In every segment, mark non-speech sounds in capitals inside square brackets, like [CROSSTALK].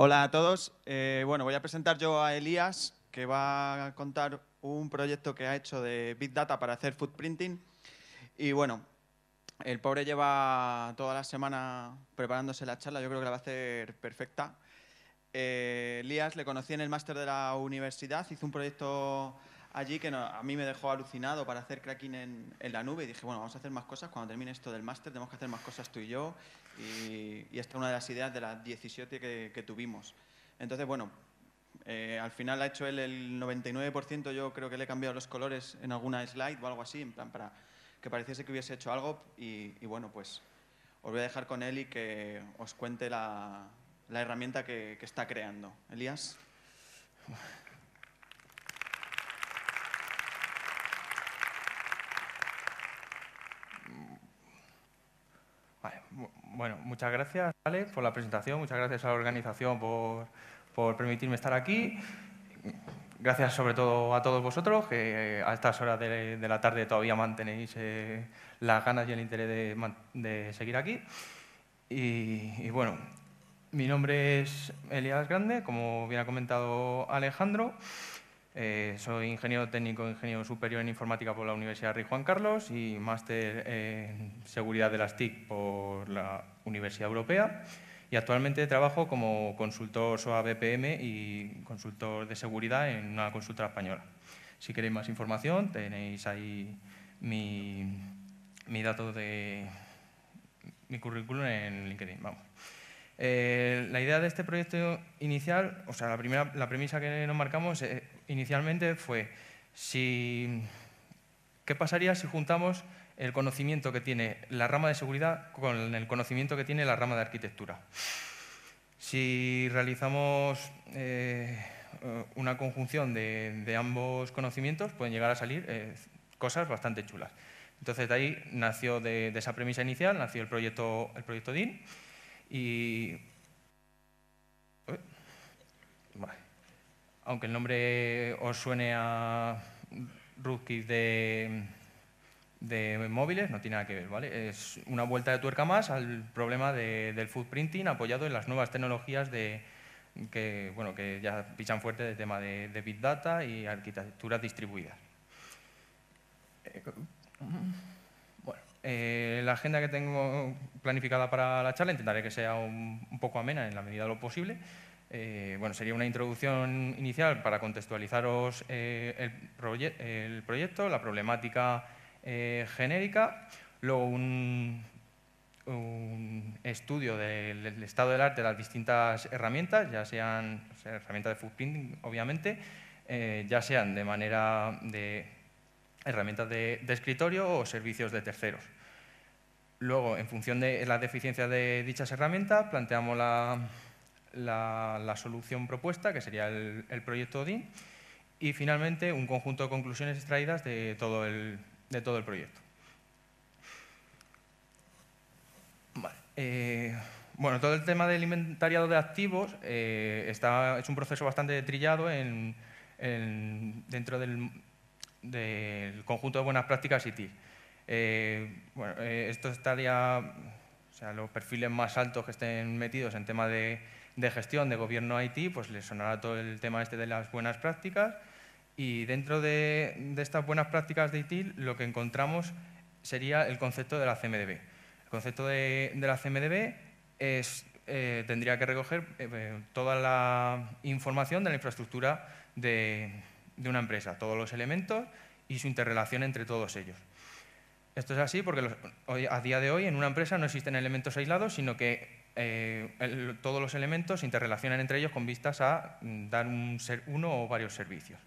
Hola a todos. Eh, bueno, voy a presentar yo a Elías, que va a contar un proyecto que ha hecho de Big Data para hacer footprinting. Y bueno, el pobre lleva toda la semana preparándose la charla, yo creo que la va a hacer perfecta. Eh, Elías le conocí en el máster de la universidad, hizo un proyecto allí que a mí me dejó alucinado para hacer cracking en, en, la nube y dije, bueno, vamos a hacer más cosas, cuando termine esto del máster tenemos que hacer más cosas tú y yo y, esta es una de las ideas de las 17 que, tuvimos. Entonces, bueno, eh, al final ha hecho él el 99%, yo creo que le he cambiado los colores en alguna slide o algo así, en plan para que pareciese que hubiese hecho algo. Y, bueno, pues os voy a dejar con él y que os cuente la, herramienta que, que está creando. Elías. [LAUGHS] Bueno, muchas gracias, Alex, por la presentación. Muchas gracias a la organización por, permitirme estar aquí. Gracias sobre todo a todos vosotros, que a estas horas de, la tarde todavía mantenéis eh, las ganas y el interés de, seguir aquí. Y, bueno, mi nombre es Elias Grande, como bien ha comentado Alejandro. Eh, soy ingeniero técnico, ingeniero superior en informática por la Universidad Rey Juan Carlos y máster en seguridad de las TIC por la Universidad Europea. Y actualmente trabajo como consultor SOA BPM y consultor de seguridad en una consulta española. Si queréis más información, tenéis ahí mi, mi dato de mi currículum en LinkedIn. Vamos. Eh, la idea de este proyecto inicial, o sea, la, primera, la premisa que nos marcamos es eh, inicialmente fue si, qué pasaría si juntamos el conocimiento que tiene la rama de seguridad con el conocimiento que tiene la rama de arquitectura. Si realizamos eh, una conjunción de, ambos conocimientos, pueden llegar a salir eh, cosas bastante chulas. Entonces, de ahí nació de, esa premisa inicial, nació el proyecto, el proyecto DIN y aunque el nombre os suene a rootkit de, móviles, no tiene nada que ver, Es una vuelta de tuerca más al problema del footprinting apoyado en las nuevas tecnologías que, ya pichan fuerte del tema de, Big Data y arquitecturas distribuidas. Eh, mm, eh, la agenda que tengo planificada para la charla intentaré que sea un poco amena en la medida de lo posible. Eh, bueno, sería una introducción inicial para contextualizaros eh, el, proyecto, la problemática eh, genérica, luego un, estudio del, estado del arte de las distintas herramientas, ya sean herramientas de footprinting, obviamente, ya sean de manera de herramientas de, de escritorio o servicios de terceros. Luego, en función de las deficiencias de dichas herramientas, planteamos la, la, solución propuesta, que sería el, proyecto ODIN, y finalmente un conjunto de conclusiones extraídas de todo el, de todo el proyecto. Eh, bueno, todo el tema del inventariado de activos eh, está, es un proceso bastante trillado dentro del, conjunto de buenas prácticas IT. Eh, bueno, esto estaría o sea, los perfiles más altos que estén metidos en tema de de gestión de gobierno Haití, pues les sonará todo el tema este de las buenas prácticas. Y dentro de, estas buenas prácticas de Haití, lo que encontramos sería el concepto de la CMDB. El concepto de, la CMDB es, eh, tendría que recoger eh, toda la información de la infraestructura de, una empresa, todos los elementos y su interrelación entre todos ellos. Esto es así porque hoy, a día de hoy en una empresa no existen elementos aislados, sino que eh, todos los elementos se interrelacionan entre ellos con vistas a mm, dar uno o varios servicios.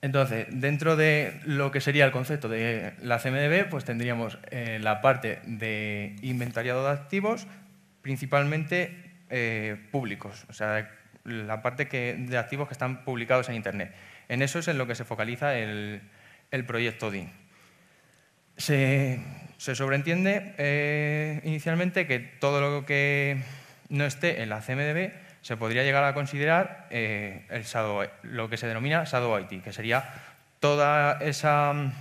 Entonces, dentro de lo que sería el concepto de la CMDB, pues tendríamos eh, la parte de inventariado de activos, principalmente eh, públicos, o sea, la parte de activos que están publicados en Internet. En eso es en lo que se focaliza el, el proyecto DIN. Se, se sobreentiende eh, inicialmente que todo lo que no esté en la CMDB se podría llegar a considerar eh, el lo que se denomina Shadow IT, que sería toda esa mm,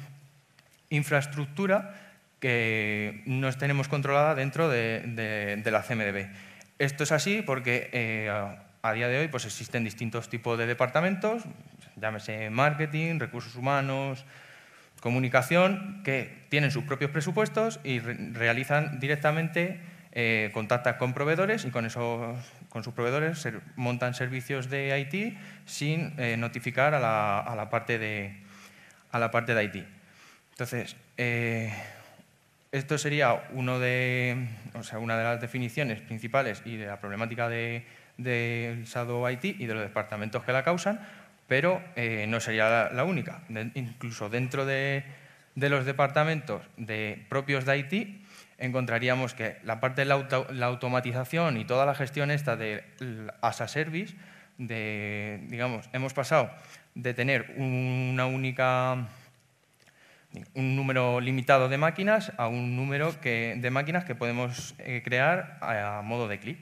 infraestructura que no tenemos controlada dentro de, la CMDB. Esto es así porque eh, a día de hoy pues, existen distintos tipos de departamentos, llámese marketing, recursos humanos, Comunicación que tienen sus propios presupuestos y realizan directamente, eh, contactos con proveedores y con, esos, con sus proveedores se montan servicios de IT sin eh, notificar a la, a la, parte de, a la parte de IT. Entonces, eh, esto sería uno de, o sea, una de las definiciones principales y de la problemática del SADO IT y de los departamentos que la causan, pero eh, no sería la, única. incluso dentro de, los departamentos de, propios de IT encontraríamos que la parte de la, automatización y toda la gestión esta de as a service, de, digamos, hemos pasado de tener una única un número limitado de máquinas a un número de máquinas que podemos eh, crear a, modo de clic.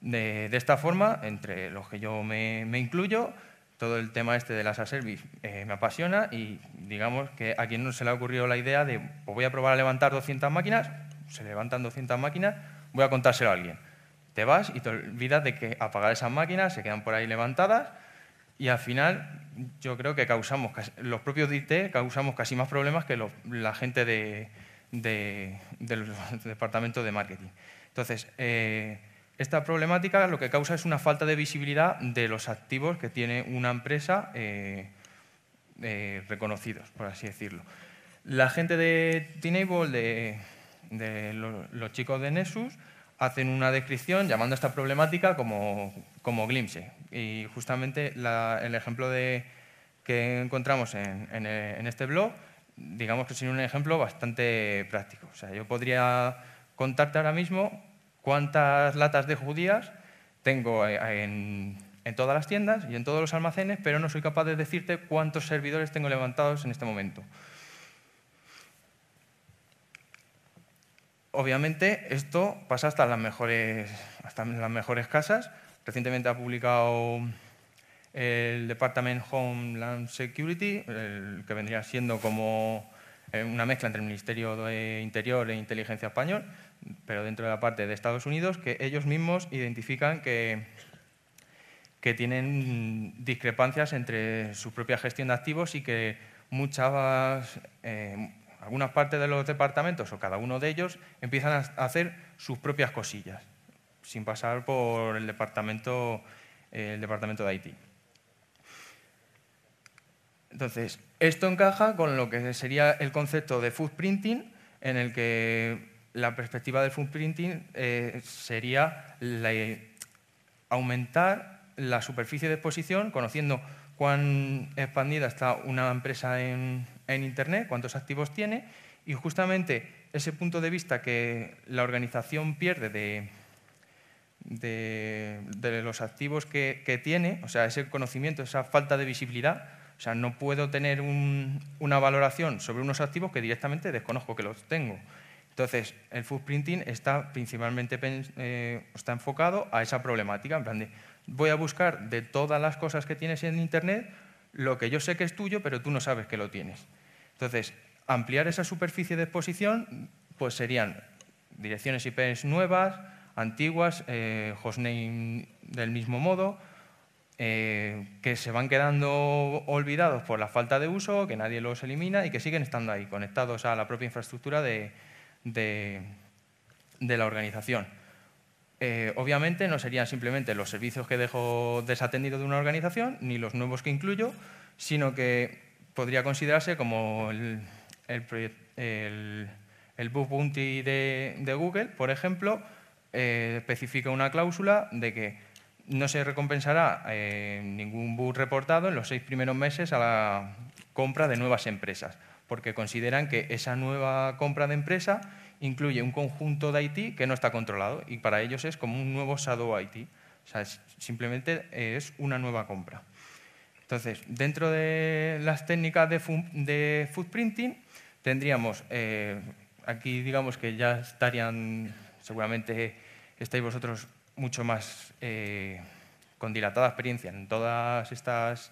De, esta forma, entre los que yo me incluyo, todo el tema este de las service eh, me apasiona y digamos que a quien no se le ha ocurrido la idea de pues voy a probar a levantar 200 máquinas, se levantan 200 máquinas, voy a contárselo a alguien. Te vas y te olvidas de que apagar esas máquinas, se quedan por ahí levantadas y al final yo creo que causamos, los propios DIT causamos casi más problemas que la gente de, de, de [LAUGHS] de marketing. Entonces, eh, esta problemática lo que causa es una falta de visibilidad de los activos que tiene una empresa eh, eh, reconocidos, por así decirlo. La gente de Teenable, de, los, chicos de Nessus, hacen una descripción llamando a esta problemática como, como glimpse. Y justamente el ejemplo que encontramos en, en, este blog, digamos que es un ejemplo bastante práctico. O sea, yo podría contarte ahora mismo cuántas latas de judías tengo eh, en, todas las tiendas y en todos los almacenes, pero no soy capaz de decirte cuántos servidores tengo levantados en este momento. Obviamente esto pasa hasta las mejores, las mejores casas. Recientemente ha publicado el Department Homeland Security, que vendría siendo como eh, una mezcla entre el Ministerio de Interior e Inteligencia Español, pero dentro de la parte de Estados Unidos, que ellos mismos identifican que, que tienen discrepancias entre su propia gestión de activos y que muchas, eh, algunas partes de los departamentos o cada uno de ellos empiezan a hacer sus propias cosillas, sin pasar por el departamento, el departamento de Haití. Entonces, esto encaja con lo que sería el concepto de footprinting en el que la perspectiva del footprinting eh, sería eh, aumentar la superficie de exposición, conociendo cuán expandida está una empresa en, Internet, cuántos activos tiene, y justamente ese punto de vista que la organización pierde de, los activos que, tiene, o sea, ese conocimiento, esa falta de visibilidad, o sea, no puedo tener una valoración sobre unos activos que directamente desconozco que los tengo. Entonces, el footprinting está principalmente eh, está enfocado a esa problemática, en plan de voy a buscar de todas las cosas que tienes en Internet lo que yo sé que es tuyo, pero tú no sabes que lo tienes. Entonces, ampliar esa superficie de exposición pues serían direcciones IP nuevas, antiguas, eh, hostname del mismo modo, eh, que se van quedando olvidados por la falta de uso, que nadie los elimina y que siguen estando ahí, conectados a la propia infraestructura de, de, la organización. Eh, obviamente no serían simplemente los servicios que dejo desatendido de una organización, ni los nuevos que incluyo, sino que podría considerarse como el, el, bug bounty de, Google, por ejemplo, eh, especifica una cláusula de que no se recompensará eh, ningún bug reportado en los seis primeros meses a la compra de nuevas empresas porque consideran que esa nueva compra de empresa incluye un conjunto de IT que no está controlado y para ellos es como un nuevo shadow IT. O sea, simplemente eh, es una nueva compra. Entonces, dentro de las técnicas de, footprinting tendríamos, eh, aquí digamos que ya estarían, seguramente estáis vosotros mucho más eh, con dilatada experiencia en todas estas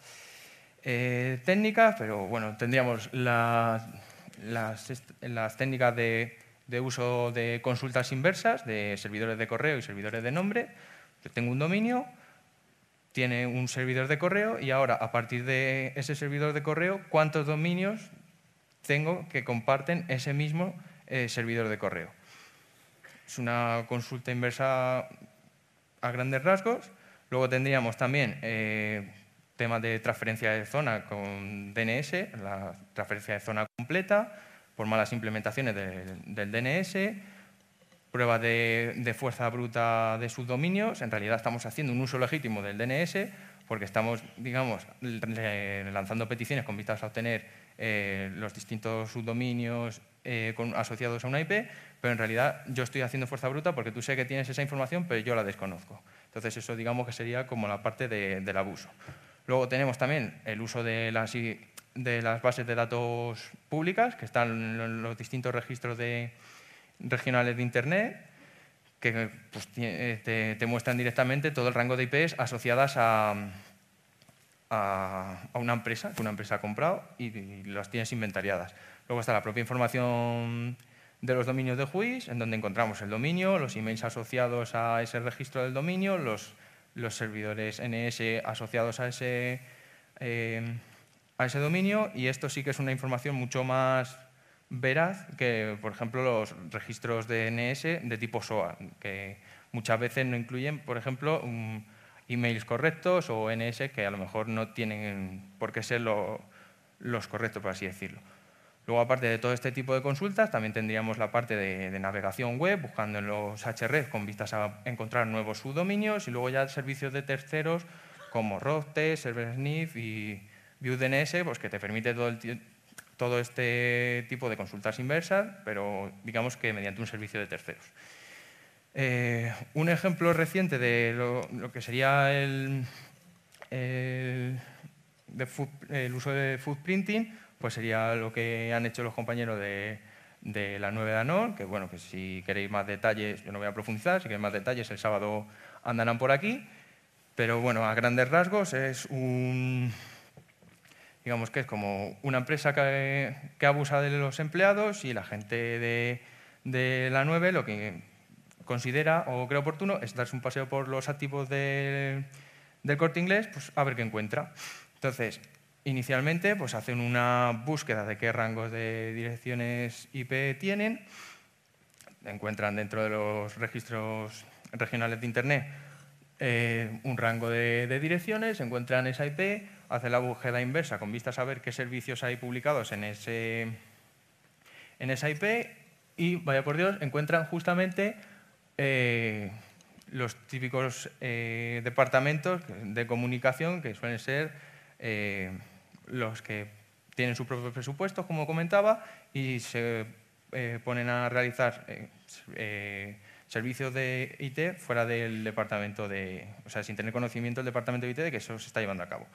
eh, técnicas, pero bueno, tendríamos las, técnicas de, uso de consultas inversas de servidores de correo y servidores de nombre. Yo tengo un dominio, tiene un servidor de correo y ahora, a partir de ese servidor de correo, ¿cuántos dominios tengo que comparten ese mismo eh, servidor de correo? Es una consulta inversa a grandes rasgos. Luego tendríamos también... Eh, Tema de transferencia de zona con DNS, la transferencia de zona completa, por malas implementaciones del, DNS, pruebas de, fuerza bruta de subdominios. En realidad estamos haciendo un uso legítimo del DNS porque estamos, digamos, lanzando peticiones con vistas a obtener eh, los distintos subdominios eh, asociados a una IP, pero en realidad yo estoy haciendo fuerza bruta porque tú sé que tienes esa información, pero yo la desconozco. Entonces eso digamos que sería como la parte del abuso. Luego tenemos también el uso de las, de las bases de datos públicas, que están en los distintos registros de, regionales de Internet, que pues, eh, te, muestran directamente todo el rango de IPs asociadas a, a, una empresa que una empresa ha comprado y, las tienes inventariadas. Luego está la propia información de los dominios de juiz, en donde encontramos el dominio, los emails asociados a ese registro del dominio, los los servidores NS asociados a ese, eh, a ese dominio y esto sí que es una información mucho más veraz que, por ejemplo, los registros de NS de tipo SOA, que muchas veces no incluyen, por ejemplo, emails correctos o NS que a lo mejor no tienen por qué ser los correctos, por así decirlo. Luego, aparte de todo este tipo de consultas, también tendríamos la parte de, navegación web, buscando en los HR con vistas a encontrar nuevos subdominios y luego ya servicios de terceros como Roste, ServerSniff y ViewDNS, pues que te permite todo, este tipo de consultas inversas, pero digamos que mediante un servicio de terceros. Eh, un ejemplo reciente de lo, que sería el, de food, el uso de footprinting pues sería lo que han hecho los compañeros de, la 9 de ANOR, que bueno, que si queréis más detalles, yo no voy a profundizar, si queréis más detalles el sábado andarán por aquí, pero bueno, a grandes rasgos es un, digamos que es como una empresa que, abusa de los empleados y la gente de, la 9 lo que considera o cree oportuno es darse un paseo por los activos del, corte inglés, pues a ver qué encuentra. Entonces, Inicialmente, pues hacen una búsqueda de qué rangos de direcciones IP tienen, encuentran dentro de los registros regionales de Internet eh, un rango de, direcciones, encuentran esa IP, hacen la búsqueda inversa con vista a ver qué servicios hay publicados en, ese, en esa IP y, vaya por Dios, encuentran justamente eh, los típicos eh, departamentos de comunicación que suelen ser los que tienen sus propios presupuestos, como comentaba, y se eh, ponen a realizar eh, eh, servicios de IT fuera del departamento de, o sea, sin tener conocimiento del departamento de IT de que eso se está llevando a cabo.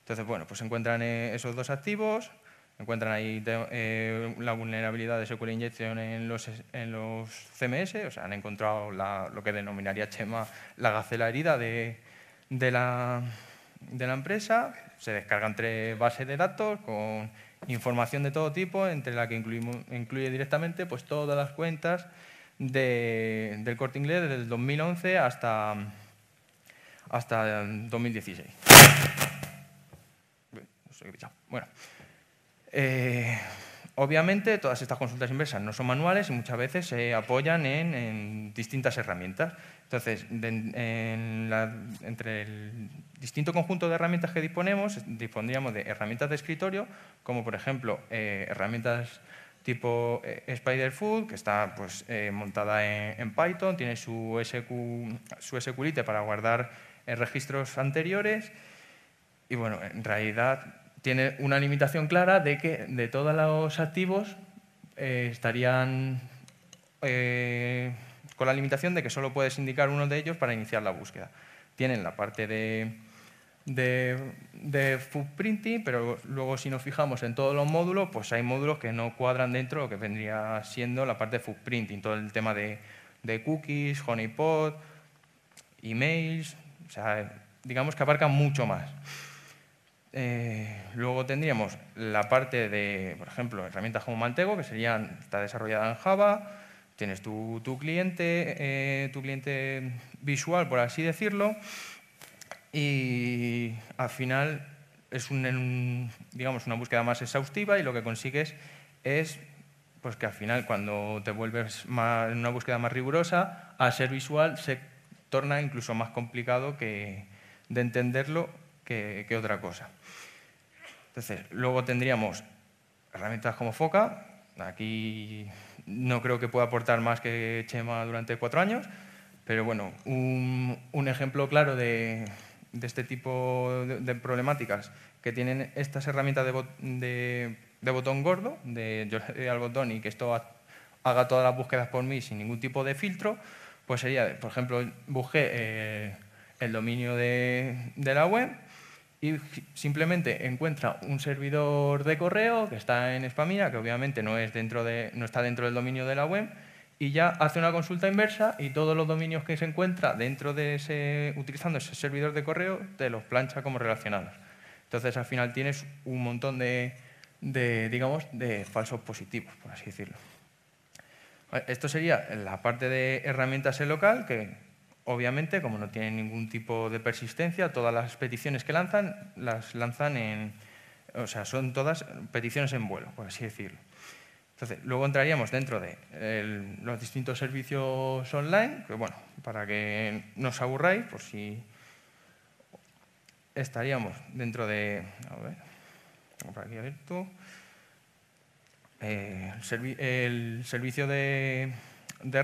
Entonces, bueno, pues encuentran esos dos activos, encuentran ahí la vulnerabilidad de SQL Injection en los, CMS, o sea, han encontrado lo que denominaría Chema la gacela herida de la de la empresa, se descargan tres bases de datos con información de todo tipo, entre la que incluye directamente pues, todas las cuentas del corte inglés desde el 2011 hasta, hasta 2016. Eh, obviamente todas estas consultas inversas no son manuales y muchas veces se apoyan en distintas herramientas. Entonces, entre el distinto conjunto de herramientas que disponemos, dispondríamos de herramientas de escritorio, como por ejemplo eh, herramientas tipo eh, SpiderFood, que está pues, eh, montada en, Python, tiene su, SQ, su SQLite para guardar registros anteriores y bueno, en realidad tiene una limitación clara de que de todos los activos estarían con la limitación de que solo puedes indicar uno de ellos para iniciar la búsqueda. Tienen la parte de, de, footprinting, pero luego si nos fijamos en todos los módulos, pues hay módulos que no cuadran dentro lo que vendría siendo la parte de footprinting, todo el tema de, cookies, honeypot, emails, o sea, digamos que abarca mucho más. Eh, luego tendríamos la parte de, por ejemplo, herramientas como Mantego, que serían, está desarrollada en Java, Tienes tu, cliente, eh, tu cliente visual, por así decirlo, y al final es digamos, una búsqueda más exhaustiva y lo que consigues es pues que al final cuando te vuelves en una búsqueda más rigurosa, a ser visual se torna incluso más complicado que, de entenderlo que, que otra cosa. Entonces, luego tendríamos herramientas como Foca, aquí no creo que pueda aportar más que Chema durante cuatro años, pero bueno, un, ejemplo claro de, este tipo de, problemáticas que tienen estas herramientas de, botón gordo, de yo le doy al botón y que esto haga todas las búsquedas por mí sin ningún tipo de filtro, pues sería, por ejemplo, busqué eh, el dominio de, la web y simplemente encuentra un servidor de correo que está en Spamira, que obviamente no, es dentro de, no está dentro del dominio de la web, y ya hace una consulta inversa y todos los dominios que se encuentra dentro de ese, utilizando ese servidor de correo, te los plancha como relacionados. Entonces, al final tienes un montón de, de digamos, de falsos positivos, por así decirlo. Esto sería la parte de herramientas en local, que Obviamente, como no tienen ningún tipo de persistencia, todas las peticiones que lanzan las lanzan en... O sea, son todas peticiones en vuelo, por así decirlo. Entonces, luego entraríamos dentro de los distintos servicios online, que bueno, para que no os aburráis, por si estaríamos dentro de, a ver, abierto, eh, el, servicio de, de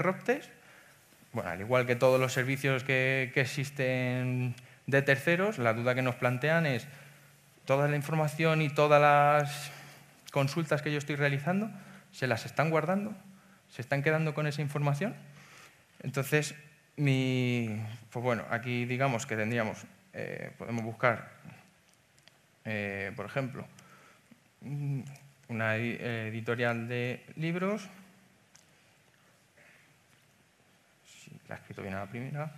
bueno, al igual que todos los servicios que, existen de terceros, la duda que nos plantean es toda la información y todas las consultas que yo estoy realizando, ¿se las están guardando? ¿Se están quedando con esa información? Entonces, mi, pues bueno, aquí digamos que tendríamos, eh, podemos buscar, eh, por ejemplo, una eh, editorial de libros, escrito bien a la primera.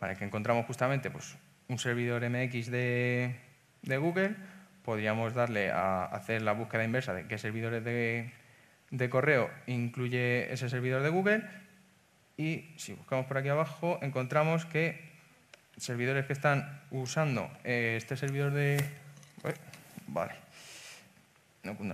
Vale, que encontramos justamente pues, un servidor MX de, Google. Podríamos darle a hacer la búsqueda inversa de qué servidores de, correo incluye ese servidor de Google. Y si buscamos por aquí abajo, encontramos que servidores que están usando eh, este servidor de... Vale, no pues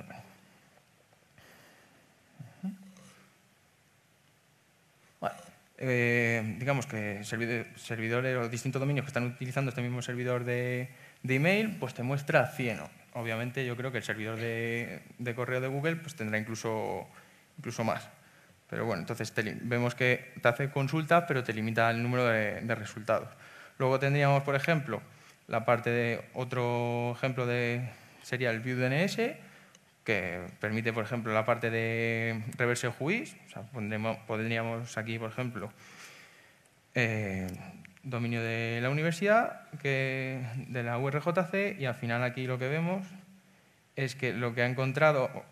Eh, digamos que servidores, o distintos dominios que están utilizando este mismo servidor de, email, pues te muestra 100. Obviamente yo creo que el servidor de, correo de Google pues tendrá incluso, incluso más. Pero bueno, entonces vemos que te hace consulta pero te limita el número de, resultados. Luego tendríamos, por ejemplo, la parte de otro ejemplo de sería el view DNS, que permite, por ejemplo, la parte de reverse juiz. O pondríamos aquí, por ejemplo, eh, dominio de la universidad, que, de la URJC, y al final aquí lo que vemos es que lo que ha encontrado,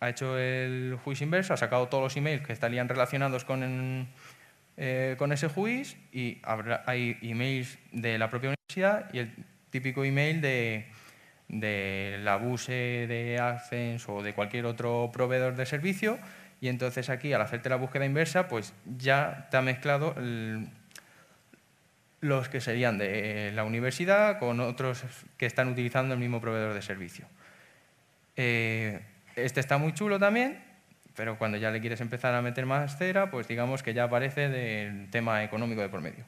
ha hecho el juicio inverso, ha sacado todos los emails que estarían relacionados con, eh, con ese juiz y habrá, hay emails de la propia universidad y el típico email de de la BUSE de Accents o de cualquier otro proveedor de servicio y entonces aquí al hacerte la búsqueda inversa pues ya te ha mezclado los que serían de la universidad con otros que están utilizando el mismo proveedor de servicio. Eh, este está muy chulo también, pero cuando ya le quieres empezar a meter más cera, pues digamos que ya aparece del tema económico de por medio.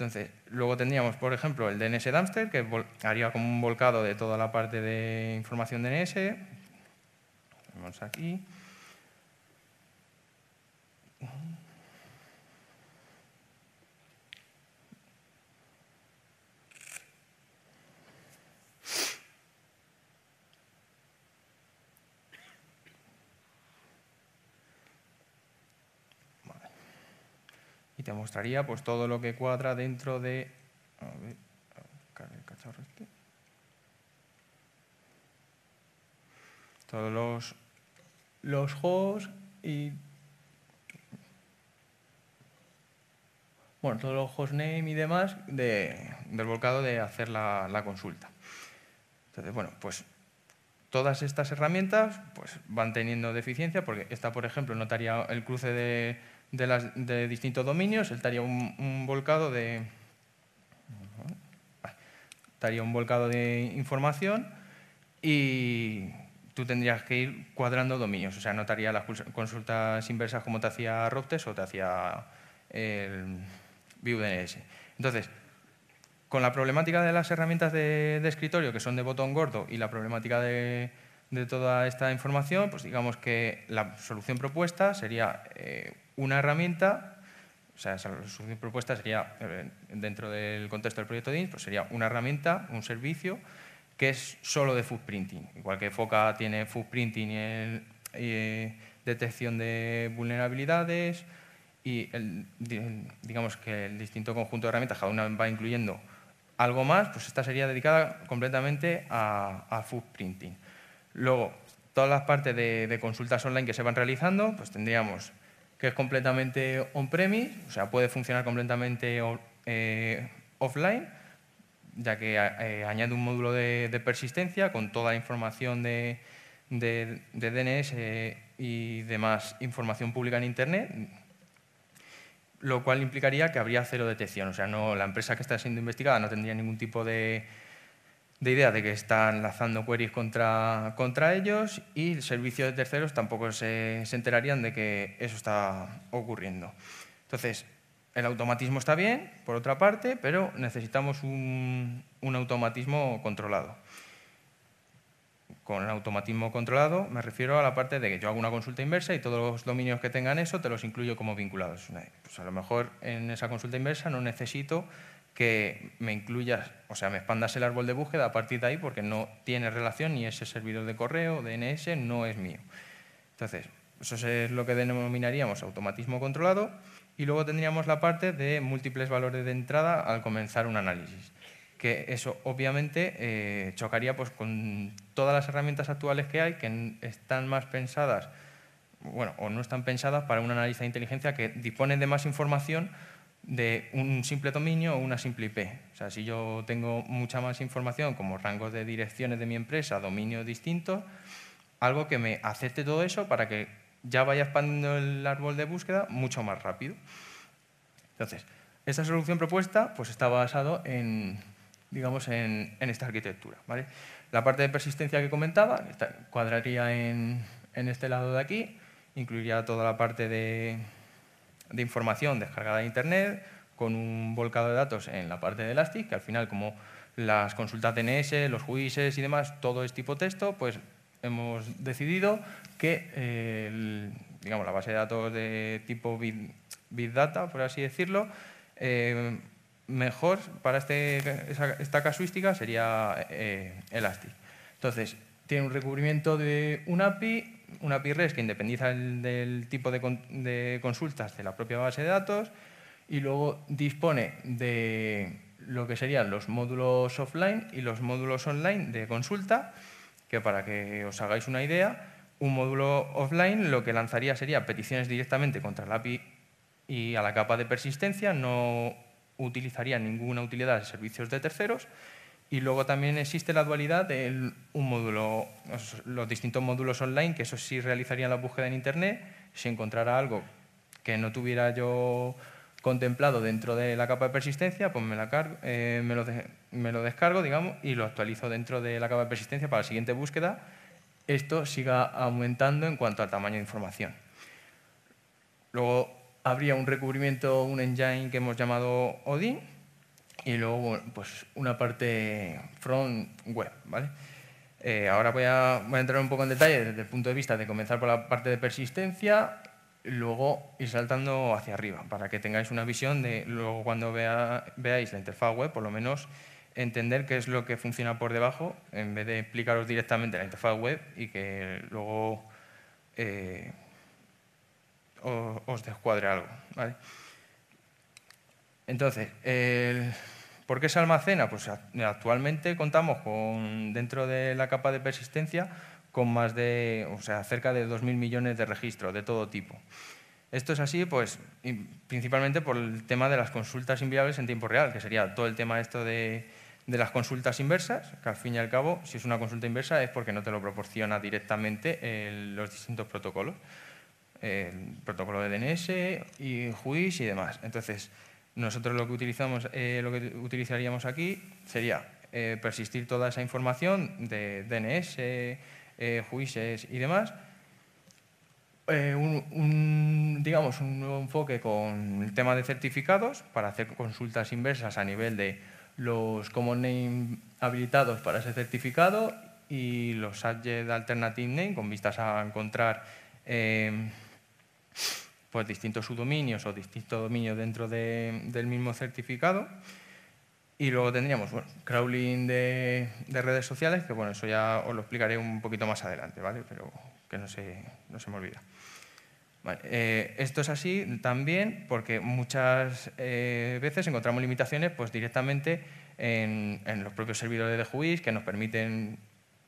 Entonces, luego tendríamos, por ejemplo, el DNS Dumpster, que haría como un volcado de toda la parte de información DNS. Vamos aquí. y te mostraría pues, todo lo que cuadra dentro de... A ver, el este. Todos los, los hosts y... Bueno, todos los hostname y demás de, del volcado de hacer la, consulta. Entonces, bueno, pues todas estas herramientas pues, van teniendo deficiencia, porque esta, por ejemplo, notaría el cruce de de, distintos dominios, él un, volcado de... estaría un volcado de información y tú tendrías que ir cuadrando dominios. O sea, no estaría las consultas inversas como te hacía Roptes o te hacía el Entonces, con la problemática de las herramientas de, escritorio, que son de botón gordo, y la problemática de, de toda esta información, pues digamos que la solución propuesta sería eh, una herramienta, o sea, la solución propuesta sería, eh, dentro del contexto del proyecto DINS, pues sería una herramienta, un servicio, que es solo de footprinting. Igual que FOCA tiene footprinting y, eh, detección de vulnerabilidades, y el, digamos que el distinto conjunto de herramientas, cada una va incluyendo algo más, pues esta sería dedicada completamente a, a footprinting. Luego, todas las partes de, consultas online que se van realizando, pues tendríamos que es completamente on-premise, o sea, puede funcionar completamente eh, offline, ya que eh, añade un módulo de, persistencia con toda la información de, DNS eh, y demás información pública en Internet, lo cual implicaría que habría cero detección, o sea, no, la empresa que está siendo investigada no tendría ningún tipo de, de idea de que están lanzando queries contra, contra ellos y el servicio de terceros tampoco se, enterarían de que eso está ocurriendo. Entonces, el automatismo está bien, por otra parte, pero necesitamos un, un automatismo controlado. Con el automatismo controlado me refiero a la parte de que yo hago una consulta inversa y todos los dominios que tengan eso te los incluyo como vinculados. Pues a lo mejor en esa consulta inversa no necesito que me incluyas, o sea, me expandas el árbol de búsqueda a partir de ahí porque no tiene relación y ese servidor de correo, DNS, no es mío. Entonces, eso es lo que denominaríamos automatismo controlado y luego tendríamos la parte de múltiples valores de entrada al comenzar un análisis que eso obviamente eh, chocaría pues, con todas las herramientas actuales que hay que están más pensadas, bueno, o no están pensadas para un análisis de inteligencia que dispone de más información de un simple dominio o una simple IP. O sea, si yo tengo mucha más información, como rangos de direcciones de mi empresa, dominio distinto, algo que me acepte todo eso para que ya vaya expandiendo el árbol de búsqueda mucho más rápido. Entonces, esta solución propuesta pues, está basada en, digamos, en, esta arquitectura. ¿vale? La parte de persistencia que comentaba cuadraría en este lado de aquí, incluiría toda la parte de de información descargada de Internet con un volcado de datos en la parte de Elastic, que al final, como las consultas DNS, los juices y demás, todo es tipo texto, pues hemos decidido que eh, digamos, la base de datos de tipo Big, Data, por así decirlo, eh, mejor para este, esta casuística sería eh, Elastic. Entonces, tiene un recubrimiento de un API una REST que independiza del tipo de, consultas de la propia base de datos y luego dispone de lo que serían los módulos offline y los módulos online de consulta, que para que os hagáis una idea, un módulo offline lo que lanzaría sería peticiones directamente contra la API y a la capa de persistencia, no utilizaría ninguna utilidad de servicios de terceros, y luego también existe la dualidad de un módulo, los distintos módulos online, que eso sí realizaría la búsqueda en Internet. Si encontrara algo que no tuviera yo contemplado dentro de la capa de persistencia, pues me, la eh, me, lo, descargo digamos, y lo actualizo dentro de la capa de persistencia para la siguiente búsqueda. Esto siga aumentando en cuanto al tamaño de información. Luego habría un recubrimiento, un engine que hemos llamado ODIN, y luego pues una parte front web, ¿vale? Eh, ahora voy a, entrar un poco en detalle desde el punto de vista de comenzar por la parte de persistencia, luego ir saltando hacia arriba, para que tengáis una visión de luego cuando veáis la interfaz web, por lo menos entender qué es lo que funciona por debajo, en vez de explicaros directamente la interfaz web y que luego eh, os, os descuadre algo. ¿vale? Entonces, ¿por qué se almacena? Pues actualmente contamos con, dentro de la capa de persistencia con más de, o sea, cerca de 2.000 millones de registros de todo tipo. Esto es así, pues, principalmente por el tema de las consultas inviables en tiempo real, que sería todo el tema esto de, las consultas inversas, que al fin y al cabo, si es una consulta inversa es porque no te lo proporciona directamente los distintos protocolos, el protocolo de DNS y Juiz y demás. Entonces, nosotros lo que, utilizamos, eh, lo que utilizaríamos aquí sería eh, persistir toda esa información de DNS, eh, juices y demás. Eh, un, digamos, un nuevo enfoque con el tema de certificados para hacer consultas inversas a nivel de los common name habilitados para ese certificado y los adjet alternative name con vistas a encontrar pues, distintos subdominios o distintos dominios dentro del mismo certificado. Y luego tendríamos bueno, crawling de, redes sociales, que bueno, eso ya os lo explicaré un poquito más adelante, ¿vale? Pero que no se, no se me olvida. Eh, esto es así también porque muchas eh, veces encontramos limitaciones pues, directamente en, los propios servidores de juiz que nos permiten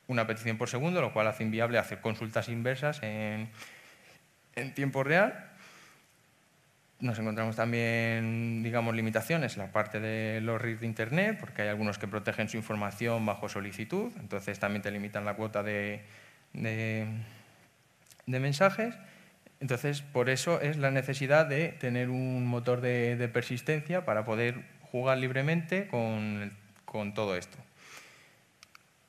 una petición por segundo, lo cual hace inviable hacer consultas inversas en, en tiempo real. Nos encontramos también, digamos, limitaciones en la parte de los RIS de Internet, porque hay algunos que protegen su información bajo solicitud, entonces también te limitan la cuota de, de, mensajes. Entonces, por eso es la necesidad de tener un motor de, persistencia para poder jugar libremente con, todo esto.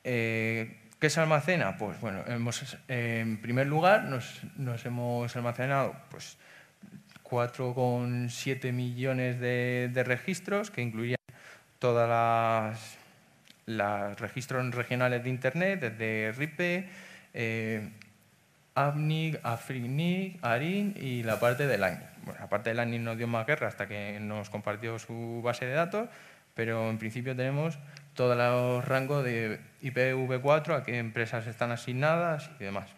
Eh, ¿Qué se almacena? Pues bueno, hemos, eh, en primer lugar nos, nos hemos almacenado pues, 4,7 millones de, registros que incluían todas las, registros regionales de Internet, desde RIPE, eh, AFRINIC, ARIN y la parte de LANIC. Bueno, la parte de LANIC no dio más guerra hasta que nos compartió su base de datos, pero en principio tenemos todos los rangos de IPv4, a qué empresas están asignadas y demás.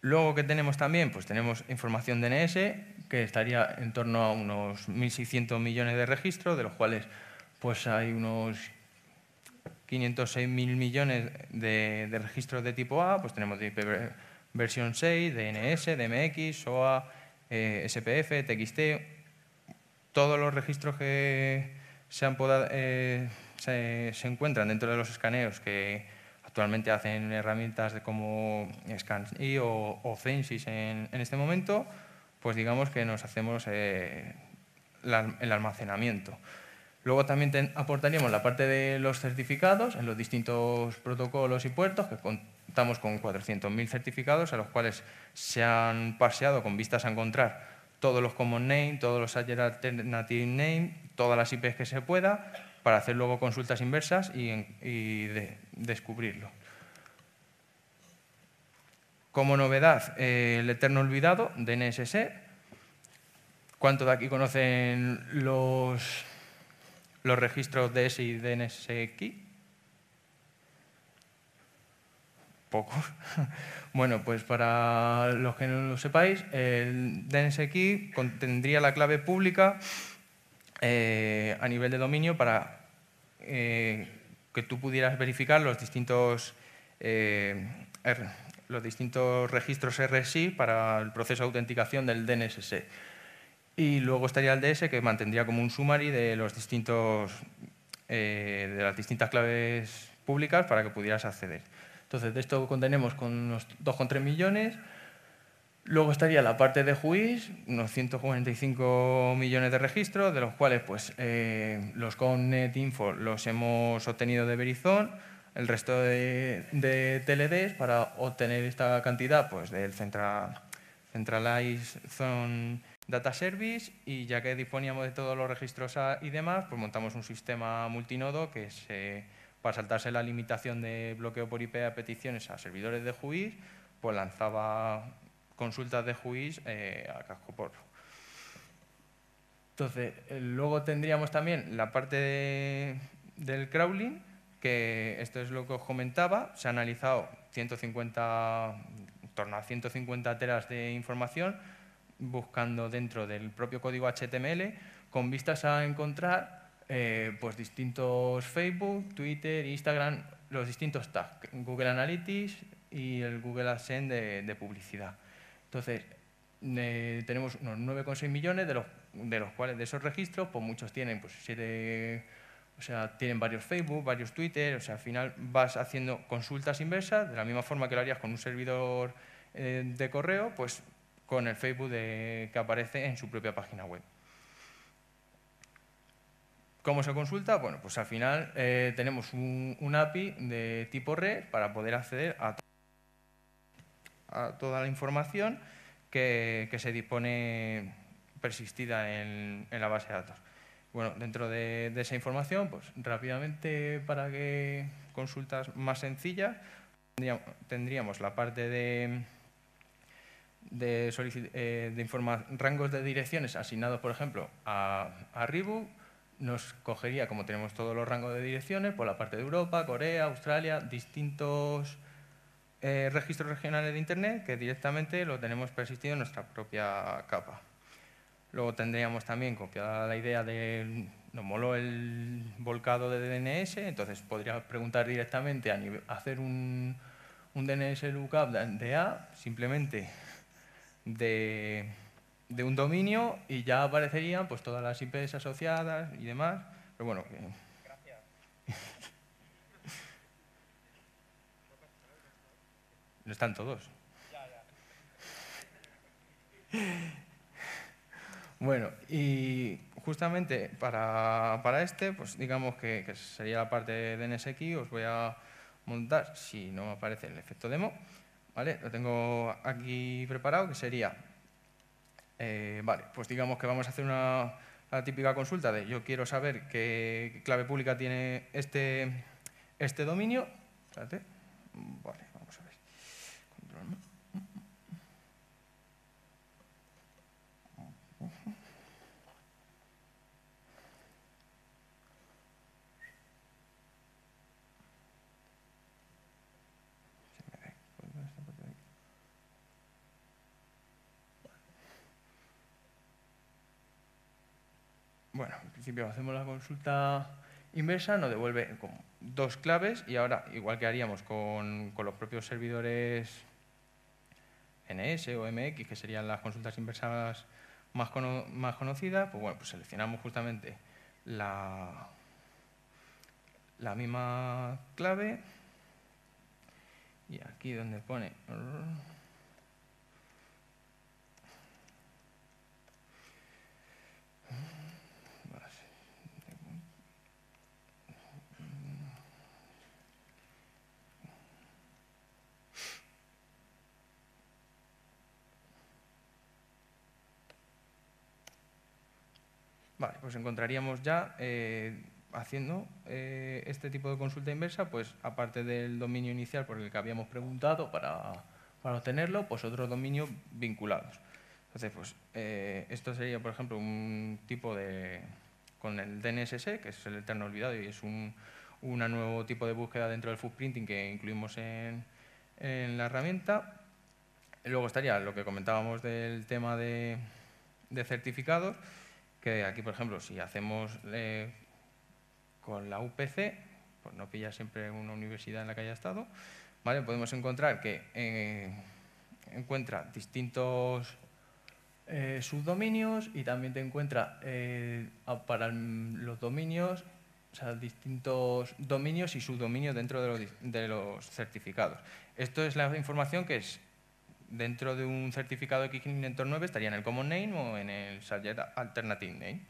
Luego, que tenemos también? Pues tenemos información DNS, que estaría en torno a unos 1.600 millones de registros, de los cuales pues hay unos 506.000 millones de, registros de tipo A, pues tenemos de IP versión 6, DNS, DMX, SOA, eh, SPF, TXT, todos los registros que se, han eh, se encuentran dentro de los escaneos que, Actualmente hacen herramientas de como ScanE o, o en, este momento, pues digamos que nos hacemos eh, el almacenamiento. Luego también aportaríamos la parte de los certificados en los distintos protocolos y puertos, que contamos con 400.000 certificados, a los cuales se han paseado con vistas a encontrar todos los common name, todos los alternative name, todas las IPs que se pueda, para hacer luego consultas inversas y, descubrirlo. Como novedad, eh, el Eterno Olvidado DNSS. ¿Cuántos de aquí conocen los, los registros DS y de Pocos. [LAUGHS] bueno, pues para los que no lo sepáis, el aquí contendría la clave pública eh, a nivel de dominio para eh, que tú pudieras verificar los distintos, eh, los distintos registros RSI para el proceso de autenticación del DNSS. Y luego estaría el DS que mantendría como un summary de, los distintos, de las distintas claves públicas para que pudieras acceder. Entonces, de esto contenemos con unos 2,3 millones. Luego estaría la parte de juiz, unos 145 millones de registros, de los cuales pues, eh, los con info los hemos obtenido de Verizon, el resto de, TLDs para obtener esta cantidad pues, del Central, Centralized Zone Data Service y ya que disponíamos de todos los registros y demás, pues montamos un sistema multinodo que se para saltarse la limitación de bloqueo por IP a peticiones a servidores de juiz, pues lanzaba consultas de juiz eh, a por Entonces, eh, luego tendríamos también la parte de, del crawling, que esto es lo que os comentaba, se ha analizado 150, en torno a 150 teras de información, buscando dentro del propio código HTML, con vistas a encontrar eh, pues distintos Facebook, Twitter, Instagram, los distintos tags, Google Analytics y el Google AdSense de publicidad. Entonces, tenemos unos 9,6 millones, de los, cuales de esos registros, pues muchos tienen pues, siete, o sea, tienen varios Facebook, varios Twitter, o sea, al final vas haciendo consultas inversas, de la misma forma que lo harías con un servidor eh, de correo, pues con el Facebook que aparece en su propia página web. ¿Cómo se consulta? Bueno, pues al final eh, tenemos un, API de tipo red para poder acceder a toda la información que, se dispone persistida en, la base de datos. Bueno, dentro de, esa información, pues rápidamente para que consultas más sencillas, tendríamos, la parte de, de, eh, de rangos de direcciones asignados, por ejemplo, a, a nos cogería, como tenemos todos los rangos de direcciones, por la parte de Europa, Corea, Australia, distintos eh, registros regionales de Internet, que directamente lo tenemos persistido en nuestra propia capa. Luego tendríamos también copiada la idea de nos moló el volcado de DNS, entonces podría preguntar directamente a hacer un, DNS lookup de A, simplemente de, un dominio y ya aparecerían pues, todas las IPs asociadas y demás. Pero bueno, [LAUGHS] No están todos. Bueno, y justamente para, este, pues digamos que, sería la parte de NSX, os voy a montar, si no aparece el efecto demo, ¿vale? Lo tengo aquí preparado, que sería, eh, vale, pues digamos que vamos a hacer una, típica consulta de yo quiero saber qué clave pública tiene este, este dominio, Espérate. vale, vamos a ver. Bueno, en principio hacemos la consulta inversa, nos devuelve dos claves y ahora, igual que haríamos con, los propios servidores NS o MX, que serían las consultas inversas más, conocidas, pues bueno, pues seleccionamos justamente la, la misma clave y aquí donde pone Vale, pues encontraríamos ya eh, haciendo eh, este tipo de consulta inversa, pues aparte del dominio inicial por el que habíamos preguntado para, para obtenerlo, pues otros dominios vinculados. Entonces, pues eh, esto sería, por ejemplo, un tipo de, con el DNSS, que es el eterno olvidado y es un un nuevo tipo de búsqueda dentro del footprinting que incluimos en, en la herramienta. Luego estaría lo que comentábamos del tema de, de certificados, que aquí, por ejemplo, si hacemos eh, con la UPC, pues no pilla siempre una universidad en la que haya estado, ¿vale? podemos encontrar que eh, encuentra distintos eh, subdominios y también te encuentra para los dominios, o sea, distintos dominios y subdominios dentro de los, de los certificados. Esto es la información que es dentro de un certificado de entorno 9 estaría en el Common Name o en el Subject Alternative Name.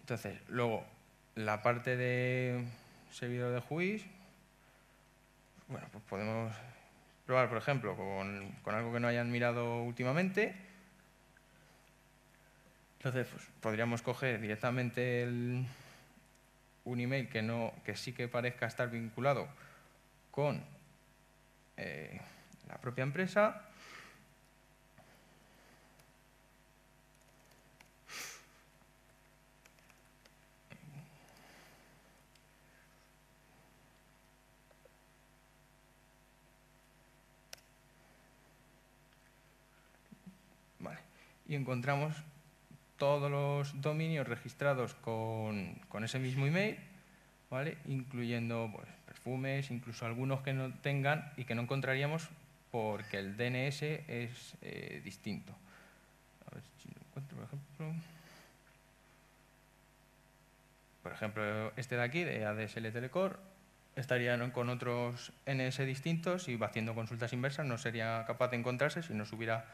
Entonces, luego, la parte de servidor de juicio... bueno, pues podemos probar, por ejemplo, con, algo que no hayan mirado últimamente. Entonces, pues, podríamos coger directamente el, un email que, no, que sí que parezca estar vinculado con eh, propia empresa. Y encontramos todos los dominios registrados con, con ese mismo email, ¿vale? incluyendo pues, perfumes, incluso algunos que no tengan y que no encontraríamos porque el DNS es eh, distinto. por ejemplo. este de aquí, de ADSL Telecore, estaría con otros NS distintos y va haciendo consultas inversas, no sería capaz de encontrarse si no se hubiera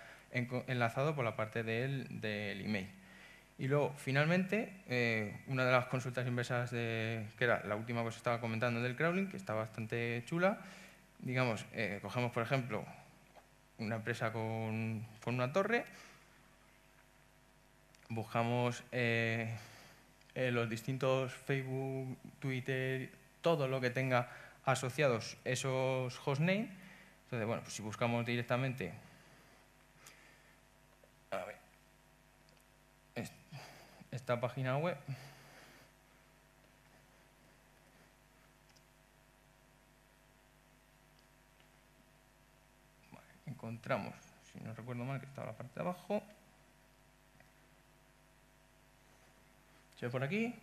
enlazado por la parte del, email. Y luego, finalmente, eh, una de las consultas inversas, que era la última que os estaba comentando del crawling, que está bastante chula, digamos, eh, cogemos, por ejemplo, una empresa con, una torre, buscamos eh, eh, los distintos Facebook, Twitter, todo lo que tenga asociados esos hostname. Entonces, bueno, pues si buscamos directamente... esta página web... encontramos, si no recuerdo mal, que estaba la parte de abajo. Se ve por aquí.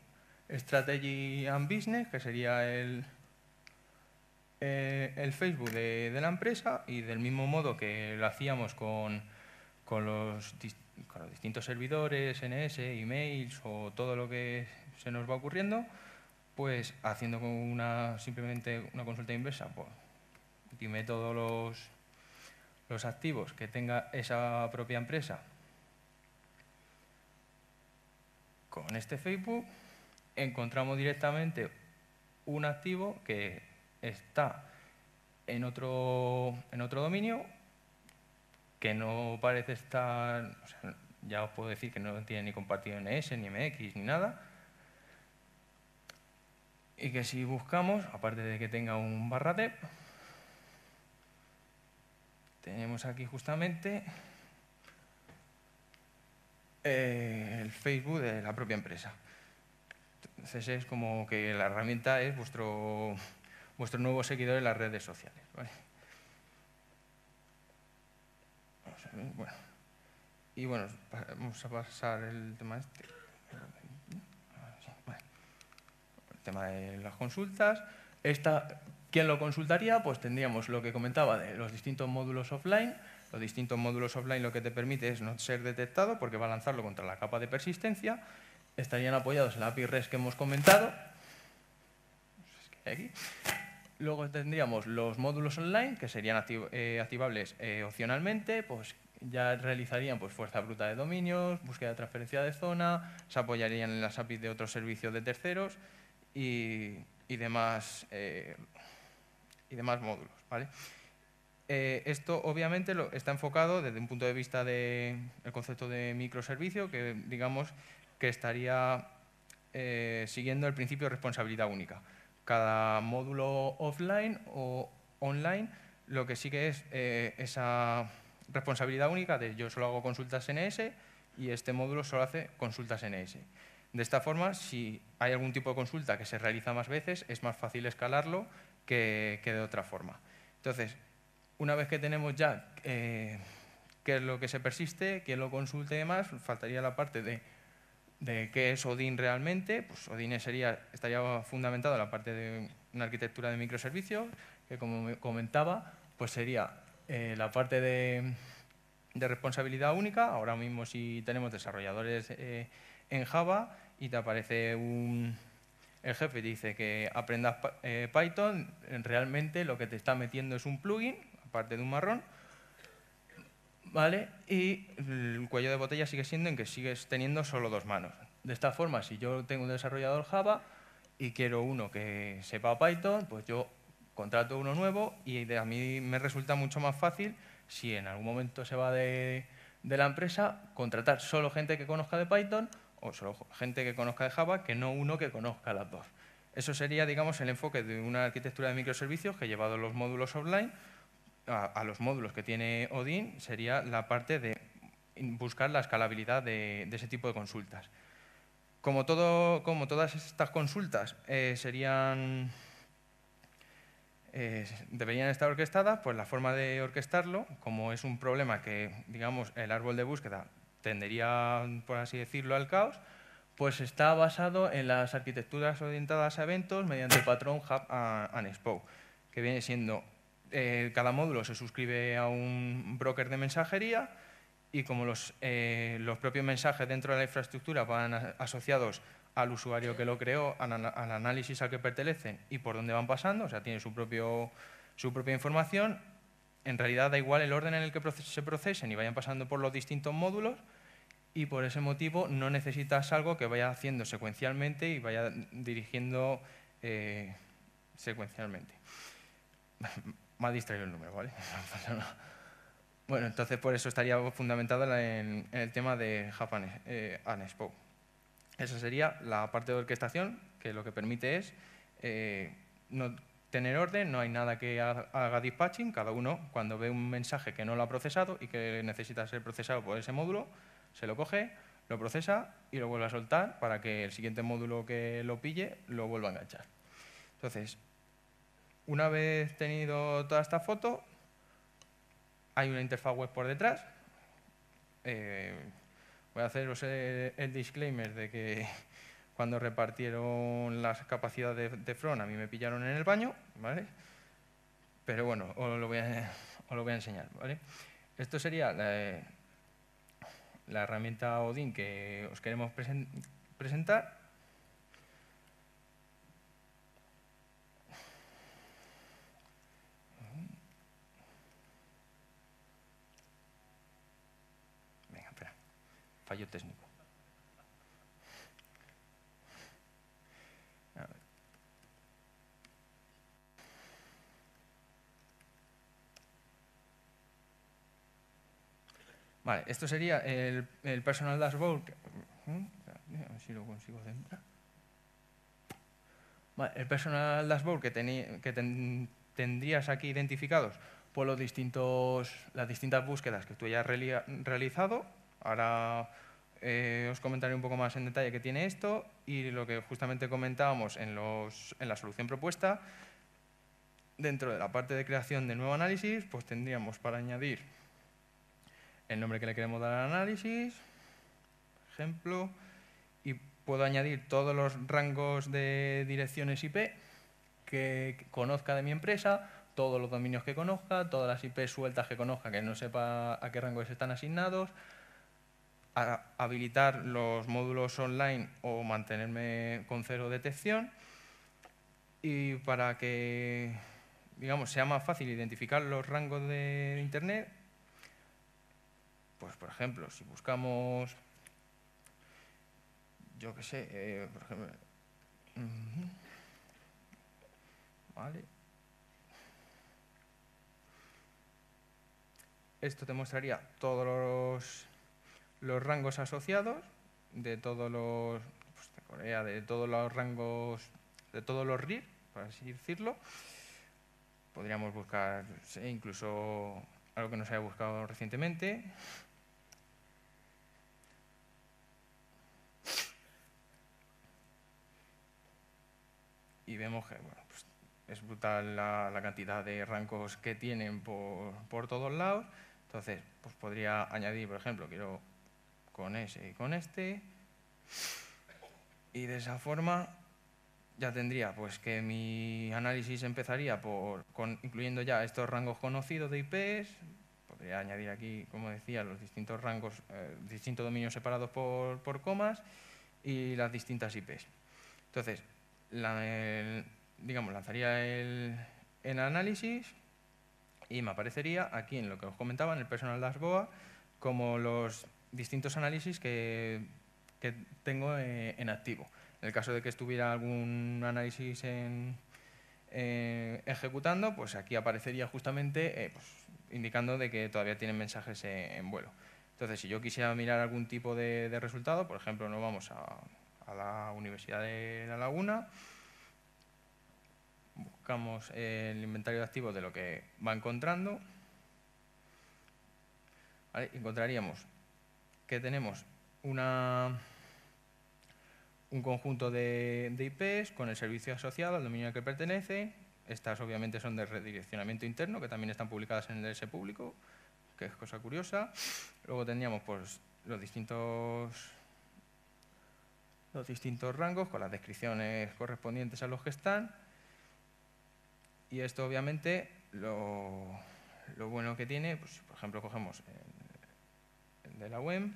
Strategy and Business, que sería el, eh, el Facebook de, la empresa y del mismo modo que lo hacíamos con, los, distintos servidores, NS, emails o todo lo que se nos va ocurriendo, pues haciendo una, simplemente una consulta inversa, pues dime todos los los activos que tenga esa propia empresa con este Facebook, encontramos directamente un activo que está en otro, en otro dominio que no parece estar, ya os puedo decir que no tiene ni compartido S ni MX, ni nada, y que si buscamos, aparte de que tenga un barra tenemos aquí justamente eh, el Facebook de la propia empresa. Entonces es como que la herramienta es vuestro, vuestro nuevo seguidor en las redes sociales. Y bueno, vamos a pasar el tema este. El tema de las consultas. Esta ¿Quién lo consultaría? Pues tendríamos lo que comentaba de los distintos módulos offline. Los distintos módulos offline lo que te permite es no ser detectado porque va a lanzarlo contra la capa de persistencia. Estarían apoyados en la API REST que hemos comentado. Luego tendríamos los módulos online, que serían eh, activables eh, opcionalmente, pues ya realizarían pues, fuerza bruta de dominios, búsqueda de transferencia de zona, se apoyarían en las APIs de otros servicios de terceros y, demás eh, y demás módulos. Eh, esto obviamente está enfocado desde un punto de vista del concepto de microservicio, que digamos que estaría eh, siguiendo el principio de responsabilidad única. Cada módulo offline o online lo que sí que es eh, esa responsabilidad única de yo solo hago consultas NS y este módulo solo hace consultas NS. De esta forma, si hay algún tipo de consulta que se realiza más veces, es más fácil escalarlo que, de otra forma. Entonces, una vez que tenemos ya eh, qué es lo que se persiste, quién lo consulte y demás, faltaría la parte de, qué es Odin realmente. Pues Odin sería, estaría fundamentado en la parte de una arquitectura de microservicios, que como comentaba, pues sería eh, la parte de, responsabilidad única. Ahora mismo si tenemos desarrolladores eh, en Java y te aparece un, el jefe dice que aprendas eh, Python, realmente lo que te está metiendo es un plugin, aparte de un marrón, ¿vale? Y el cuello de botella sigue siendo en que sigues teniendo solo dos manos. De esta forma, si yo tengo un desarrollador Java y quiero uno que sepa Python, pues yo contrato uno nuevo y a mí me resulta mucho más fácil si en algún momento se va de la empresa, contratar solo gente que conozca de Python solo gente que conozca de Java, que no uno que conozca las dos. Eso sería, digamos, el enfoque de una arquitectura de microservicios que llevado los módulos offline a, los módulos que tiene Odin sería la parte de buscar la escalabilidad de, ese tipo de consultas. Como, todo, como todas estas consultas eh, serían eh, deberían estar orquestadas, pues la forma de orquestarlo, como es un problema que, digamos, el árbol de búsqueda tendería, por así decirlo, al caos, pues está basado en las arquitecturas orientadas a eventos mediante el patrón Hub and Spoke, que viene siendo, eh, cada módulo se suscribe a un broker de mensajería y como los, eh, los propios mensajes dentro de la infraestructura van asociados al usuario que lo creó, al, análisis al que pertenecen y por dónde van pasando, o sea, tiene su, propio, su propia información, en realidad da igual el orden en el que se procesen y vayan pasando por los distintos módulos, y por ese motivo no necesitas algo que vaya haciendo secuencialmente y vaya dirigiendo eh, secuencialmente. [LAUGHS] Me ha distraído el número, ¿vale? [LAUGHS] bueno, entonces por eso estaría fundamentado en, el tema de Japan eh, Anespo. Esa sería la parte de orquestación, que lo que permite es eh, no tener orden, no hay nada que haga dispatching, cada uno cuando ve un mensaje que no lo ha procesado y que necesita ser procesado por ese módulo, se lo coge, lo procesa y lo vuelve a soltar para que el siguiente módulo que lo pille lo vuelva a enganchar. Entonces, una vez tenido toda esta foto, hay una interfaz web por detrás. Eh, voy a haceros el, disclaimer de que [LAUGHS] cuando repartieron las capacidades de, front a mí me pillaron en el baño, ¿vale? Pero bueno, os lo voy a, enseñar, ¿vale? Esto sería... Eh, la herramienta Odin que os queremos presentar. Venga, espera, fallo técnico. esto sería el, personal dashboard. A mm, ver mm, si lo consigo el personal dashboard que, tendrías aquí identificados por pues los distintos, las distintas búsquedas que tú hayas realizado. Ahora eh, os comentaré un poco más en detalle qué tiene esto y lo que justamente comentábamos en, en la solución propuesta. Dentro de la parte de creación de nuevo análisis, pues tendríamos para añadir el nombre que le queremos dar al análisis, ejemplo, y puedo añadir todos los rangos de direcciones IP que conozca de mi empresa, todos los dominios que conozca, todas las IP sueltas que conozca, que no sepa a qué rangos están asignados, habilitar los módulos online o mantenerme con cero detección y para que digamos, sea más fácil identificar los rangos de Internet, pues, por ejemplo, si buscamos, yo qué sé, eh, por ejemplo, vale. Esto te mostraría todos los, los rangos asociados de todos los pues, de de todos los rangos, de todos los RIR, por así decirlo. Podríamos buscar incluso algo que no se haya buscado recientemente, y vemos que bueno, pues, es brutal la, cantidad de rangos que tienen por, todos lados. Entonces, pues podría añadir, por ejemplo, quiero con ese y con este. Y de esa forma ya tendría pues que mi análisis empezaría por incluyendo ya estos rangos conocidos de IPs, podría añadir aquí, como decía, los distintos rangos, eh, distintos dominios separados por, por comas y las distintas IPs. Entonces, la, digamos, lanzaría el, análisis y me aparecería aquí en lo que os comentaba, en el Personal Dashboard, como los distintos análisis que, tengo eh, en activo. En el caso de que estuviera algún análisis en, eh, ejecutando, pues aquí aparecería justamente eh, pues, indicando de que todavía tienen mensajes en, vuelo. Entonces, si yo quisiera mirar algún tipo de, de resultado, por ejemplo, no vamos a, a la Universidad de La Laguna, buscamos el inventario de activos de lo que va encontrando, encontraríamos que tenemos una, un conjunto de, IPs con el servicio asociado al dominio al que pertenece. Estas obviamente son de redireccionamiento interno, que también están publicadas en el ese público, que es cosa curiosa. Luego tendríamos pues, los distintos distintos rangos con las descripciones correspondientes a los que están. Y esto obviamente lo, lo bueno que tiene, pues, por ejemplo, cogemos el de la web.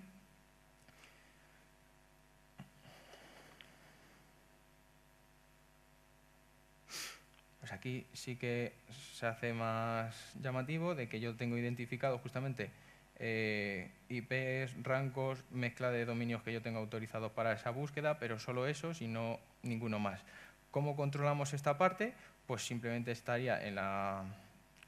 Pues aquí sí que se hace más llamativo de que yo tengo identificado justamente eh, IPs, rangos, mezcla de dominios que yo tenga autorizados para esa búsqueda, pero solo esos y no ninguno más. ¿Cómo controlamos esta parte? Pues simplemente estaría en la,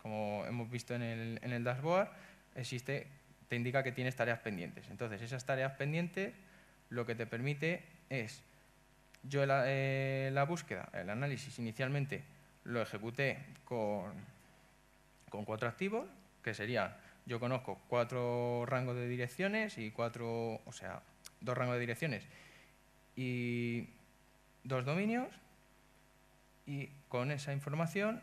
como hemos visto en el, dashboard, existe, te indica que tienes tareas pendientes. Entonces, esas tareas pendientes lo que te permite es, yo la, eh, búsqueda, el análisis inicialmente lo ejecuté con, con cuatro activos, que serían yo conozco cuatro rangos de direcciones y cuatro, o sea, dos rangos de direcciones y dos dominios y con esa información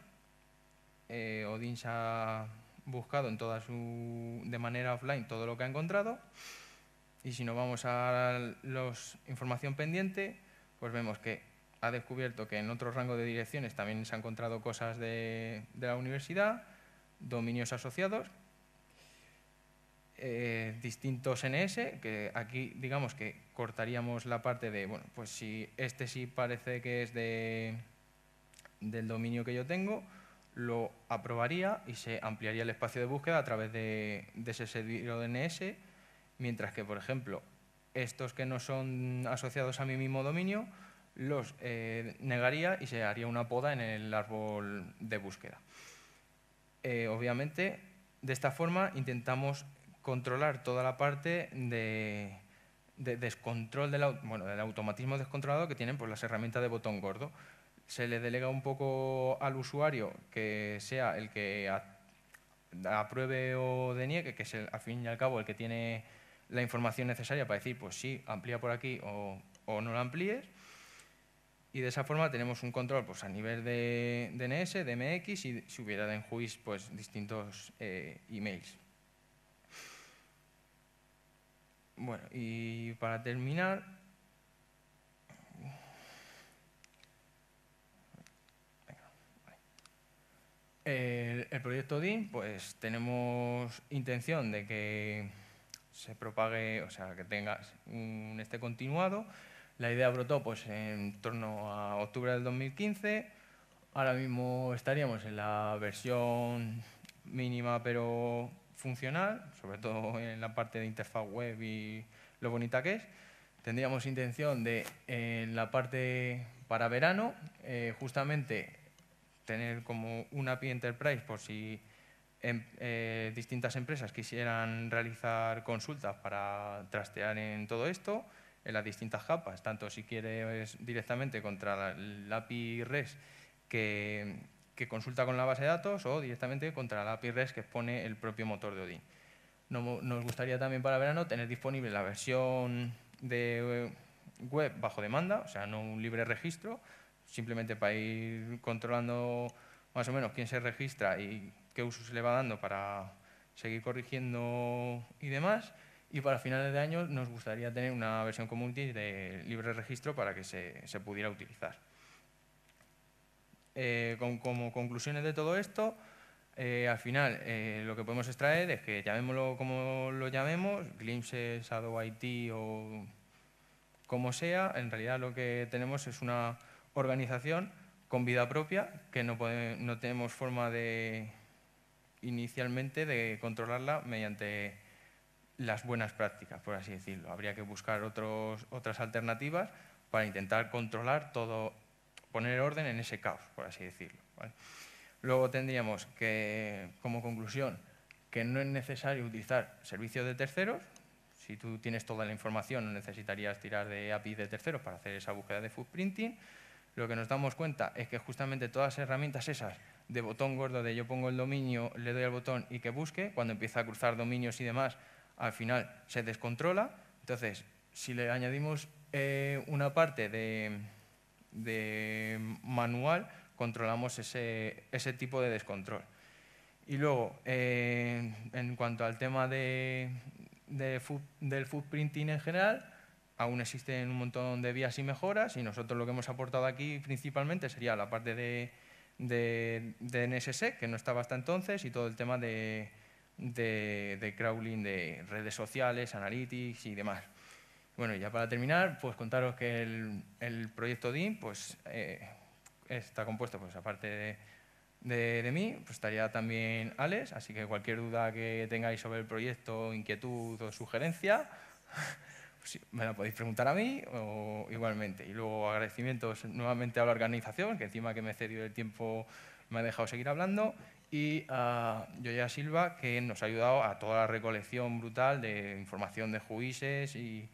eh, Odin se ha buscado en toda su, de manera offline todo lo que ha encontrado y si nos vamos a la información pendiente, pues vemos que ha descubierto que en otros rangos de direcciones también se han encontrado cosas de la universidad, dominios asociados, eh, distintos NS, que aquí digamos que cortaríamos la parte de, bueno, pues si este sí parece que es de, del dominio que yo tengo, lo aprobaría y se ampliaría el espacio de búsqueda a través de, ese servidor NS mientras que, por ejemplo, estos que no son asociados a mi mismo dominio, los eh, negaría y se haría una poda en el árbol de búsqueda. Eh, obviamente, de esta forma intentamos controlar toda la parte de, descontrol, del, automatismo descontrolado que tienen pues, las herramientas de botón gordo. Se le delega un poco al usuario que sea el que apruebe o deniegue, que es el, al fin y al cabo el que tiene la información necesaria para decir, pues sí, amplía por aquí o, no la amplíes. Y de esa forma tenemos un control pues, a nivel de DNS, MX y si hubiera de pues distintos eh, emails. Bueno, y para terminar, el, proyecto DIN, pues tenemos intención de que se propague, o sea, que tenga un este continuado. La idea brotó pues, en torno a octubre del 2015. Ahora mismo estaríamos en la versión mínima, pero funcional, sobre todo en la parte de interfaz web y lo bonita que es. Tendríamos intención de, en la parte para verano, eh, justamente tener como una API Enterprise por si em, eh, distintas empresas quisieran realizar consultas para trastear en todo esto, en las distintas capas, tanto si quieres directamente contra el API REST que que consulta con la base de datos o directamente contra la API REST que expone el propio motor de Odin. Nos gustaría también para verano tener disponible la versión de eh, web bajo demanda, o sea, no un libre registro, simplemente para ir controlando más o menos quién se registra y qué uso se le va dando para seguir corrigiendo y demás. Y para finales de año nos gustaría tener una versión community de libre registro para que se pudiera utilizar. Eh, como conclusiones de todo esto, eh, al final eh, lo que podemos extraer es que llamémoslo como lo llamemos, Glimpses, Adobe IT o como sea, en realidad lo que tenemos es una organización con vida propia que no, tenemos forma de inicialmente de controlarla mediante las buenas prácticas, por así decirlo. Habría que buscar otras alternativas para intentar controlar todo poner orden en ese caos, por así decirlo. Luego tendríamos que, como conclusión, que no es necesario utilizar servicios de terceros. Si tú tienes toda la información, no necesitarías tirar de API de terceros para hacer esa búsqueda de footprinting. Lo que nos damos cuenta es que justamente todas las herramientas esas de botón gordo de yo pongo el dominio, le doy al botón y que busque, cuando empieza a cruzar dominios y demás, al final se descontrola. Entonces, si le añadimos eh, una parte de, de manual controlamos ese, ese tipo de descontrol. Y luego, eh, en cuanto al tema de, del footprinting en general, aún existen un montón de vías y mejoras y nosotros lo que hemos aportado aquí principalmente sería la parte de, de, NSSEC, que no estaba hasta entonces, y todo el tema de crawling de redes sociales, analytics y demás. Bueno, ya para terminar, pues contaros que el, proyecto DIN pues, eh, está compuesto, pues aparte de, mí, pues estaría también Alex, así que cualquier duda que tengáis sobre el proyecto, inquietud o sugerencia, [LAUGHS] pues me la podéis preguntar a mí o igualmente. Y luego agradecimientos nuevamente a la organización, que encima que me cedió el tiempo me ha dejado seguir hablando, y a Yoya Silva, que nos ha ayudado a toda la recolección brutal de información de juices y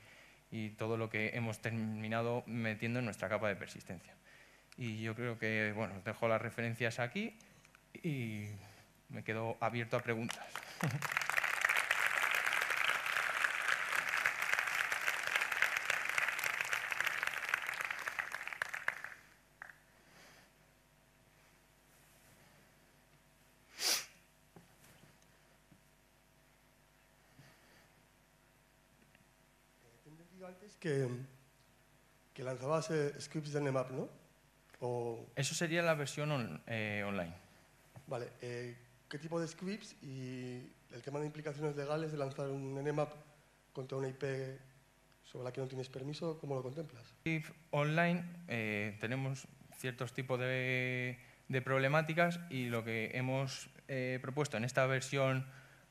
y todo lo que hemos terminado metiendo en nuestra capa de persistencia. Y yo creo que, bueno, dejo las referencias aquí y me quedo abierto a preguntas. [LAUGHS] que, lanzabas scripts de Nmap, ¿no? Eso sería la versión eh, online. vale, eh, ¿qué tipo de scripts y el tema de implicaciones legales de lanzar un Nmap contra una IP sobre la que no tienes permiso? ¿Cómo lo contemplas? Script Online eh, tenemos ciertos tipos de, problemáticas y lo que hemos propuesto en esta versión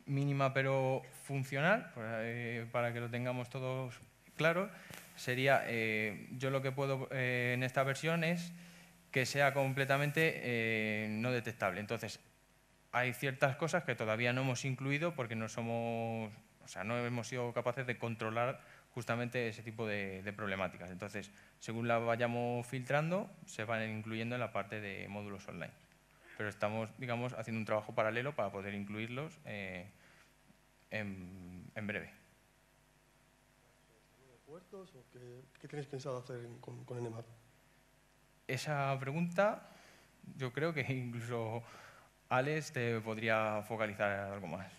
mínima pero funcional, pues, para que lo tengamos todos claro sería, eh, yo lo que puedo eh, en esta versión es que sea completamente eh, no detectable. Entonces, hay ciertas cosas que todavía no hemos incluido porque no somos, o sea, no hemos sido capaces de controlar justamente ese tipo de, problemáticas. Entonces, según la vayamos filtrando, se van incluyendo en la parte de módulos online. Pero estamos, digamos, haciendo un trabajo paralelo para poder incluirlos en breve puertos o qué, tenéis pensado hacer con, con Esa pregunta yo creo que incluso Alex te podría focalizar en algo más.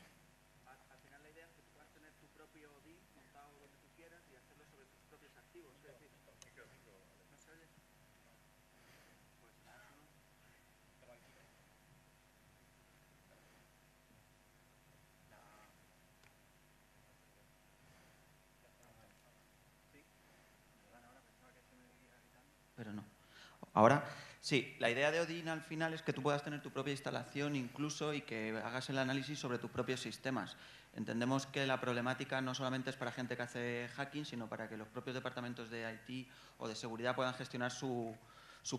Ahora, sí, la idea de Odin al final es que tú puedas tener tu propia instalación incluso y que hagas el análisis sobre tus propios sistemas. Entendemos que la problemática no solamente es para gente que hace hacking, sino para que los propios departamentos de IT o de seguridad puedan gestionar sus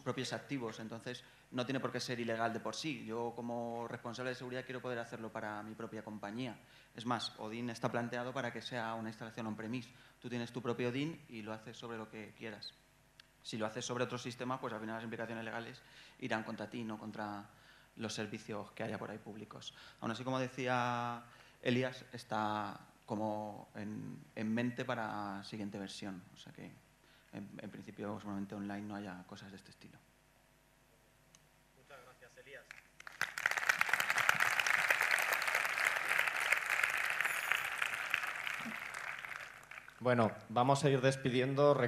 propios activos. Entonces, no tiene por qué ser ilegal de por sí. Yo, como responsable de seguridad, quiero poder hacerlo para mi propia compañía. Es más, Odin está planteado para que sea una instalación on-premise. Tú tienes tu propio Odin y lo haces sobre lo que quieras. Si lo haces sobre otro sistema, pues al final las implicaciones legales irán contra ti, no contra los servicios que haya por ahí públicos. Aún así, como decía Elías, está como en, mente para siguiente versión. O sea que, en, principio, seguramente online no haya cosas de este estilo. Muchas gracias, Elías. Bueno, vamos a ir despidiendo.